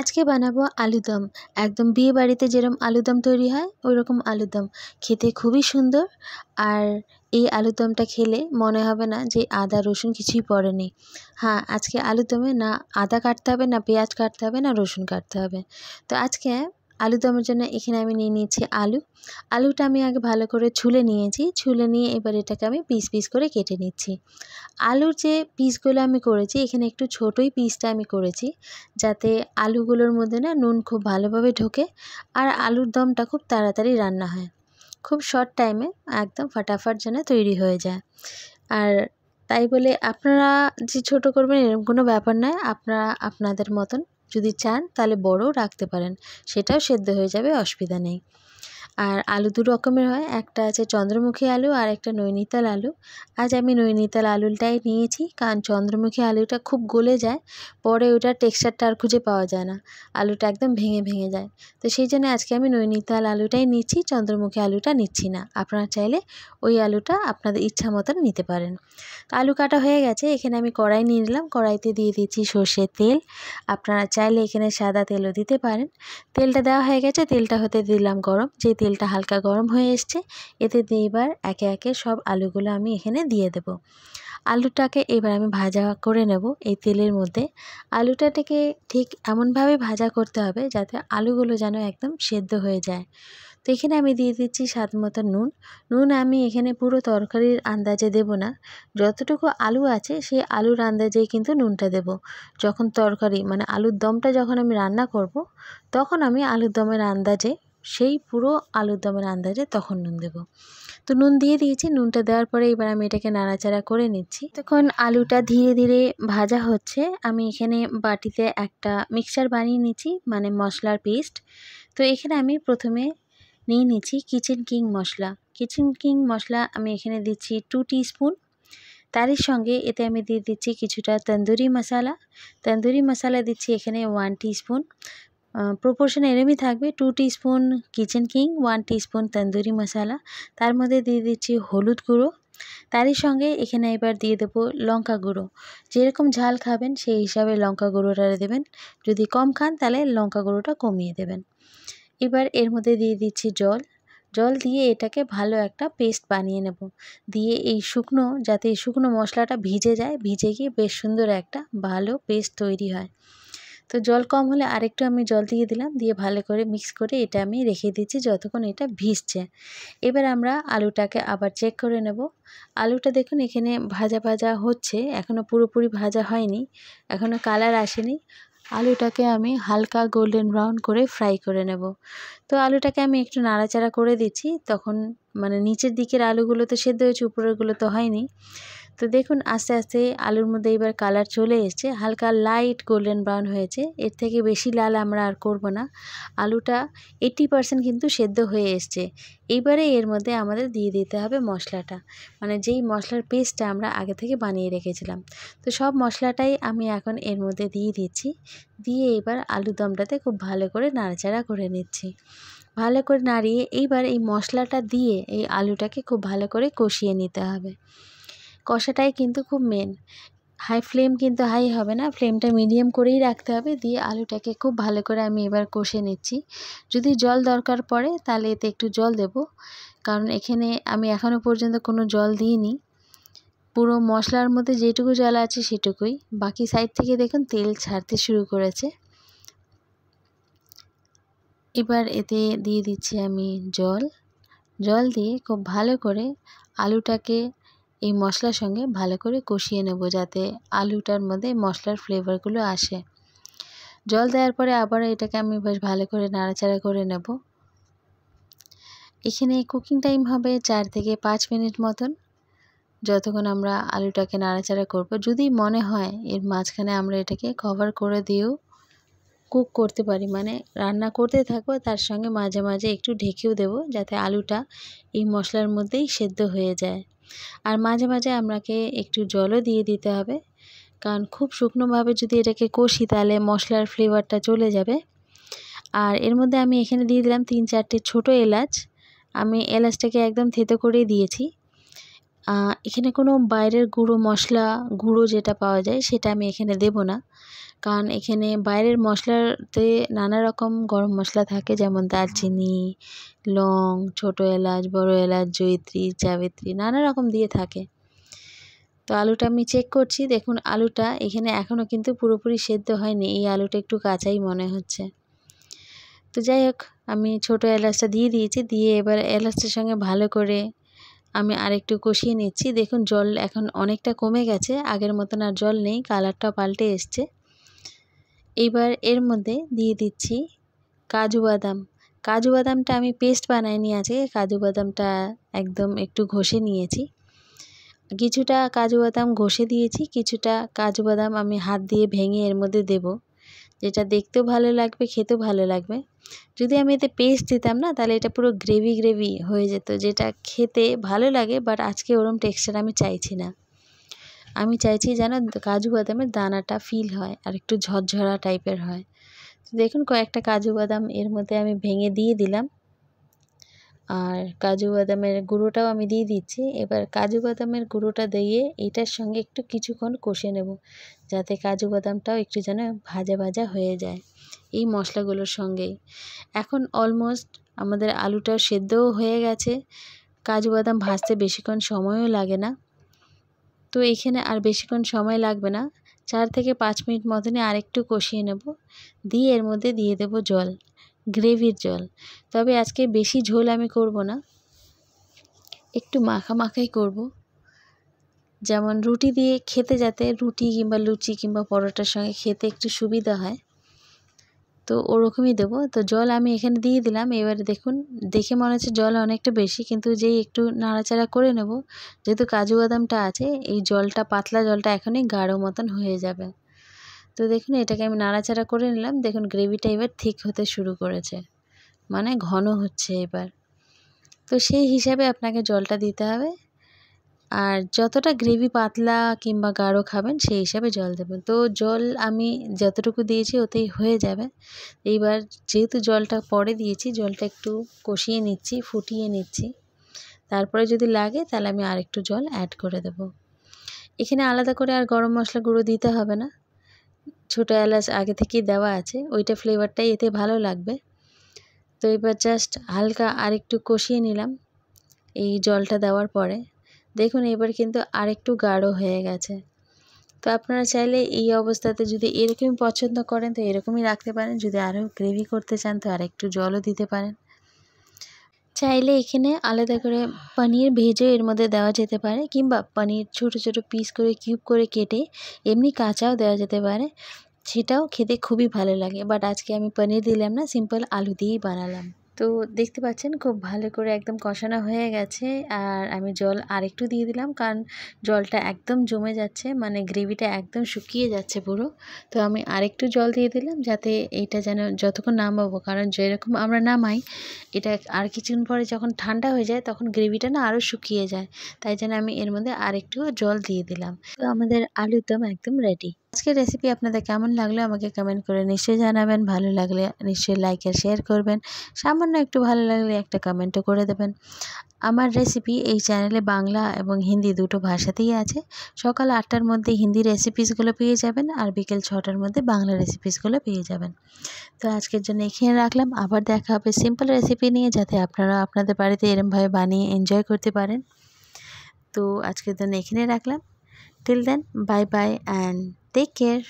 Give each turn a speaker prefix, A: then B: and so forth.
A: আজকে বানাবো আলুদম একদম বিয়ে বাড়িতে যেরকম আলুদম তৈরি হয় ওই রকম আলুদম খেতে খুবই সুন্দর আর এই আলুদমটা খেলে মনে হবে না যে আদা রসুন কিছুই পড়েনি হ্যাঁ আজকে আলুদমে না আদা কাটতে হবে না পেঁয়াজ কাটতে হবে না রসুন কাটতে হবে তো আজকে আলু দমের জন্য এখানে আমি নিয়ে নিয়েছি আলু আলুটা আমি আগে ভালো করে ছুলে নিয়েছি ছুলে নিয়ে এবার এটাকে আমি পিস পিস করে কেটে নিচ্ছি আলুর যে পিসগুলো আমি করেছি এখানে একটু ছোটোই পিসটা আমি করেছি যাতে আলুগুলোর মধ্যে না নুন খুব ভালোভাবে ঢোকে আর আলুর দমটা খুব তাড়াতাড়ি রান্না হয় খুব শর্ট টাইমে একদম ফাটাফাট যেন তৈরি হয়ে যায় আর তাই বলে আপনারা যে ছোট করবেন এরকম কোনো ব্যাপার নয় আপনারা আপনাদের মতন যদি চান তাহলে বড়ও রাখতে পারেন সেটাও সেদ্ধ হয়ে যাবে অসুবিধা নেই আর আলু দু রকমের হয় একটা আছে চন্দ্রমুখী আলু আর একটা নৈনিতাল আলু আজ আমি নৈনিতাল আলুটাই নিয়েছি কারণ চন্দ্রমুখী আলুটা খুব গলে যায় পরে ওটার টেক্সচারটা আর খুঁজে পাওয়া যায় না আলুটা একদম ভেঙে ভেঙে যায় তো সেই জন্য আজকে আমি নৈনিতাল আলুটাই নিচ্ছি চন্দ্রমুখী আলুটা নিচ্ছি না আপনারা চাইলে ওই আলুটা আপনাদের ইচ্ছা মতন নিতে পারেন আলু কাটা হয়ে গেছে এখানে আমি কড়াই নিয়ে নিলাম কড়াইতে দিয়ে দিচ্ছি সর্ষের তেল আপনারা চাইলে এখানে সাদা তেলও দিতে পারেন তেলটা দেওয়া হয়ে গেছে তেলটা হতে দিলাম গরম যে তেলটা হালকা গরম হয়ে এসছে এতে এবার একে একে সব আলুগুলো আমি এখানে দিয়ে দেব আলুটাকে এবার আমি ভাজা করে নেব এই তেলের মধ্যে আলুটাটাকে ঠিক এমনভাবে ভাজা করতে হবে যাতে আলুগুলো যেন একদম সেদ্ধ হয়ে যায় তো এখানে আমি দিয়ে দিচ্ছি স্বাদ মতো নুন নুন আমি এখানে পুরো তরকারির আন্দাজে দেব না যতটুকু আলু আছে সেই আলুর আন্দাজেই কিন্তু নুনটা দেব যখন তরকারি মানে আলুর দমটা যখন আমি রান্না করব তখন আমি আলুর দমের আন্দাজে সেই পুরো আলুর দমের আন্দাজে তখন নুন দেবো তো নুন দিয়ে দিয়েছি নুনটা দেওয়ার পরে এবার আমি এটাকে নাড়াচাড়া করে নিচ্ছি তখন আলুটা ধীরে ধীরে ভাজা হচ্ছে আমি এখানে বাটিতে একটা মিক্সার বানিয়ে নিচ্ছি মানে মশলার পেস্ট তো এখানে আমি প্রথমে নিয়ে নিচ্ছি কিচেন কিং মশলা কিচেন কিং মশলা আমি এখানে দিচ্ছি টু স্পুন তারই সঙ্গে এতে আমি দিয়ে দিচ্ছি কিছুটা তন্দুরি মশালা তন্দুরি মশলা দিচ্ছি এখানে ওয়ান স্পুন প্রপোর্শন এরমই থাকবে two spoon Kitchen King one spoon tandoori মশালা তার মধ্যে দিয়ে দিচ্ছি হলুদ গুঁড়ো তারই সঙ্গে এখানে এবার দিয়ে দেবো লঙ্কা গুঁড়ো যেরকম ঝাল খাবেন সেই হিসাবে লঙ্কা গুঁড়োটা দেবেন যদি কম খান তাহলে লঙ্কা গুঁড়োটা কমিয়ে দেবেন এবার এর মধ্যে দিয়ে দিচ্ছি জল জল দিয়ে এটাকে ভালো একটা পেস্ট বানিয়ে নেব দিয়ে এই শুকনো যাতে এই শুকনো মশলাটা ভিজে যায় ভিজে গিয়ে বেশ সুন্দর একটা ভালো পেস্ট তৈরি হয় তো জল কম হলে আরেকটু আমি জল দিয়ে দিলাম দিয়ে ভালো করে মিক্স করে এটা আমি রেখে দিচ্ছি যতক্ষণ এটা ভিজছে এবার আমরা আলুটাকে আবার চেক করে নেব আলুটা দেখুন এখানে ভাজা ভাজা হচ্ছে এখনও পুরোপুরি ভাজা হয়নি এখনও কালার আসেনি আলুটাকে আমি হালকা গোল্ডেন ব্রাউন করে ফ্রাই করে নেব তো আলুটাকে আমি একটু নাড়াচাড়া করে দিচ্ছি তখন মানে নিচের দিকের আলুগুলো তো সেদ্ধ হয়েছে উপরেরগুলো তো হয়নি তো দেখুন আস্তে আস্তে আলুর মধ্যে এবার কালার চলে এসছে হালকা লাইট গোল্ডেন ব্রাউন হয়েছে এর থেকে বেশি লাল আমরা আর করব না আলুটা এইট্টি পারসেন্ট কিন্তু সেদ্ধ হয়ে এসছে এইবারে এর মধ্যে আমাদের দিয়ে দিতে হবে মশলাটা মানে যেই মশলার পেস্টটা আমরা আগে থেকে বানিয়ে রেখেছিলাম তো সব মশলাটাই আমি এখন এর মধ্যে দিয়ে দিচ্ছি দিয়ে এবার আলু দমটাতে খুব ভালো করে নাড়াচাড়া করে নিচ্ছি ভালো করে নাড়িয়ে এইবার এই মশলাটা দিয়ে এই আলুটাকে খুব ভালো করে কষিয়ে নিতে হবে কষাটাই কিন্তু খুব মেন হাই ফ্লেম কিন্তু হাই হবে না ফ্লেমটা মিডিয়াম করেই রাখতে হবে দিয়ে আলুটাকে খুব ভালো করে আমি এবার কষে নিচ্ছি যদি জল দরকার পড়ে তাহলে এতে একটু জল দেব কারণ এখানে আমি এখনও পর্যন্ত কোনো জল দিইনি পুরো মশলার মধ্যে যেটুকু জল আছে সেটুকুই বাকি সাইড থেকে দেখুন তেল ছাড়তে শুরু করেছে এবার এতে দিয়ে দিচ্ছি আমি জল জল দিয়ে খুব ভালো করে আলুটাকে এই মশলার সঙ্গে ভালো করে কষিয়ে নেব যাতে আলুটার মধ্যে মশলার ফ্লেভারগুলো আসে জল দেওয়ার পরে আবার এটাকে আমি বেশ ভালো করে নাড়াচাড়া করে নেব এখানে কুকিং টাইম হবে চার থেকে পাঁচ মিনিট মতন যতক্ষণ আমরা আলুটাকে নাড়াচাড়া করব যদি মনে হয় এর মাঝখানে আমরা এটাকে কভার করে দিয়েও কুক করতে পারি মানে রান্না করতে থাকবো তার সঙ্গে মাঝে মাঝে একটু ঢেকেও দেব যাতে আলুটা এই মশলার মধ্যেই সেদ্ধ হয়ে যায় আর মাঝে মাঝে আপনাকে একটু জলও দিয়ে দিতে হবে কারণ খুব শুকনোভাবে যদি এটাকে কষি তাহলে মশলার ফ্লেভারটা চলে যাবে আর এর মধ্যে আমি এখানে দিয়ে দিলাম তিন চারটে ছোট এলাচ আমি এলাচটাকে একদম থেতো করে দিয়েছি এখানে কোনো বাইরের গুঁড়ো মশলা গুঁড়ো যেটা পাওয়া যায় সেটা আমি এখানে দেব না কারণ এখানে বাইরের মশলাতে নানা রকম গরম মশলা থাকে যেমন দারচিনি লং ছোট এলাচ বড় এলাচ জয়িত্রী জাবিত্রী নানা রকম দিয়ে থাকে তো আলুটা আমি চেক করছি দেখুন আলুটা এখানে এখনও কিন্তু পুরোপুরি সেদ্ধ হয়নি এই আলুটা একটু কাঁচাই মনে হচ্ছে তো যাই হোক আমি ছোট এলাচটা দিয়ে দিয়েছি দিয়ে এবার এলাচটার সঙ্গে ভালো করে আমি আরেকটু কষিয়ে নিচ্ছি দেখুন জল এখন অনেকটা কমে গেছে আগের মতন আর জল নেই কালারটা পাল্টে এসছে এইবার এর মধ্যে দিয়ে দিচ্ছি কাজু বাদাম কাজু বাদামটা আমি পেস্ট বানাইনি আছে কাজু বাদামটা একদম একটু ঘষে নিয়েছি কিছুটা কাজু বাদাম ঘষে দিয়েছি কিছুটা কাজু বাদাম আমি হাত দিয়ে ভেঙে এর মধ্যে দেব যেটা দেখতেও ভালো লাগবে খেতেও ভালো লাগবে যদি আমি এতে পেস্ট দিতাম না তাহলে এটা পুরো গ্রেভি গ্রেভি হয়ে যেত যেটা খেতে ভালো লাগে বাট আজকে ওরম টেক্সচার আমি চাইছি না আমি চাইছি যেন কাজু বাদামের দানাটা ফিল হয় আর একটু ঝরঝরা টাইপের হয় তো দেখুন কয়েকটা কাজু বাদাম এর মধ্যে আমি ভেঙে দিয়ে দিলাম আর কাজু বাদামের গুঁড়োটাও আমি দিয়ে দিচ্ছি এবার কাজু বাদামের গুঁড়োটা দিয়ে এটার সঙ্গে একটু কিছুক্ষণ কষে নেব যাতে কাজু বাদামটাও একটু যেন ভাজা ভাজা হয়ে যায় এই মশলাগুলোর সঙ্গেই এখন অলমোস্ট আমাদের আলুটা সেদ্ধও হয়ে গেছে কাজু বাদাম ভাজতে বেশিক্ষণ সময়ও লাগে না তো এখানে আর বেশিক্ষণ সময় লাগবে না চার থেকে পাঁচ মিনিট মতনই আরেকটু কষিয়ে নেব দিয়ে এর মধ্যে দিয়ে দেব জল গ্রেভির জল তবে আজকে বেশি ঝোল আমি করব না একটু মাখা মাখাই করব যেমন রুটি দিয়ে খেতে যাতে রুটি কিংবা লুচি কিংবা পরোটার সঙ্গে খেতে একটু সুবিধা হয় তো ওরকমই দেবো তো জল আমি এখানে দিয়ে দিলাম এবারে দেখুন দেখে মনে হচ্ছে জল অনেকটা বেশি কিন্তু যেই একটু নাড়াচাড়া করে নেব যেহেতু কাজু বাদামটা আছে এই জলটা পাতলা জলটা এখনই গাঢ় মতন হয়ে যাবে তো দেখুন এটাকে আমি নাড়াচাড়া করে নিলাম দেখুন গ্রেভিটা এবার ঠিক হতে শুরু করেছে মানে ঘন হচ্ছে এবার তো সেই হিসাবে আপনাকে জলটা দিতে হবে আর যতটা গ্রেভি পাতলা কিংবা গাঢ় খাবেন সেই হিসাবে জল দেবেন তো জল আমি যতটুকু দিয়েছি ওতেই হয়ে যাবে এইবার যেহেতু জলটা পরে দিয়েছি জলটা একটু কষিয়ে নিচ্ছি ফুটিয়ে নিচ্ছি তারপরে যদি লাগে তাহলে আমি আর একটু জল অ্যাড করে দেব এখানে আলাদা করে আর গরম মশলা গুঁড়ো দিতে হবে না ছোটো এলাচ আগে থেকেই দেওয়া আছে ওইটা ফ্লেভারটাই এতে ভালো লাগবে তো এবার জাস্ট হালকা আর একটু কষিয়ে নিলাম এই জলটা দেওয়ার পরে দেখুন এবার কিন্তু আরেকটু গাঢ় হয়ে গেছে তো আপনারা চাইলে এই অবস্থাতে যদি এরকমই পছন্দ করেন তো এরকমই রাখতে পারেন যদি আরও গ্রেভি করতে চান তো আরেকটু জলও দিতে পারেন চাইলে এখানে আলাদা করে পনির ভেজেও এর মধ্যে দেওয়া যেতে পারে কিংবা পনির ছোট ছোট পিস করে কিউব করে কেটে এমনি কাঁচাও দেওয়া যেতে পারে সেটাও খেতে খুবই ভালো লাগে বাট আজকে আমি পনির দিলাম না সিম্পল আলু দিয়েই বানালাম তো দেখতে পাচ্ছেন খুব ভালো করে একদম কষানো হয়ে গেছে আর আমি জল আরেকটু দিয়ে দিলাম কারণ জলটা একদম জমে যাচ্ছে মানে গ্রেভিটা একদম শুকিয়ে যাচ্ছে পুরো তো আমি আরেকটু জল দিয়ে দিলাম যাতে এটা যেন যতক্ষণ নামাবো কারণ যেরকম আমরা নামাই এটা আর কিছুক্ষণ পরে যখন ঠান্ডা হয়ে যায় তখন গ্রেভিটা না আরও শুকিয়ে যায় তাই জন্য আমি এর মধ্যে আরেকটু জল দিয়ে দিলাম তো আমাদের আলুর দম একদম রেডি আজকের রেসিপি আপনাদের কেমন লাগলো আমাকে কমেন্ট করে নিশ্চয়ই জানাবেন ভালো লাগলে নিশ্চয়ই লাইক আর শেয়ার করবেন সামান্য একটু ভালো লাগলে একটা কমেন্টও করে দেবেন আমার রেসিপি এই চ্যানেলে বাংলা এবং হিন্দি দুটো ভাষাতেই আছে সকাল আটটার মধ্যে হিন্দি রেসিপিসগুলো পেয়ে যাবেন আর বিকেল ছটার মধ্যে বাংলা রেসিপিসগুলো পেয়ে যাবেন তো আজকের জন্য এখানে রাখলাম আবার দেখা হবে সিম্পল রেসিপি নিয়ে যাতে আপনারা আপনাদের বাড়িতে এরমভাবে বানিয়ে এনজয় করতে পারেন তো আজকের জন্য এখানে রাখলাম Till then, bye bye and take care.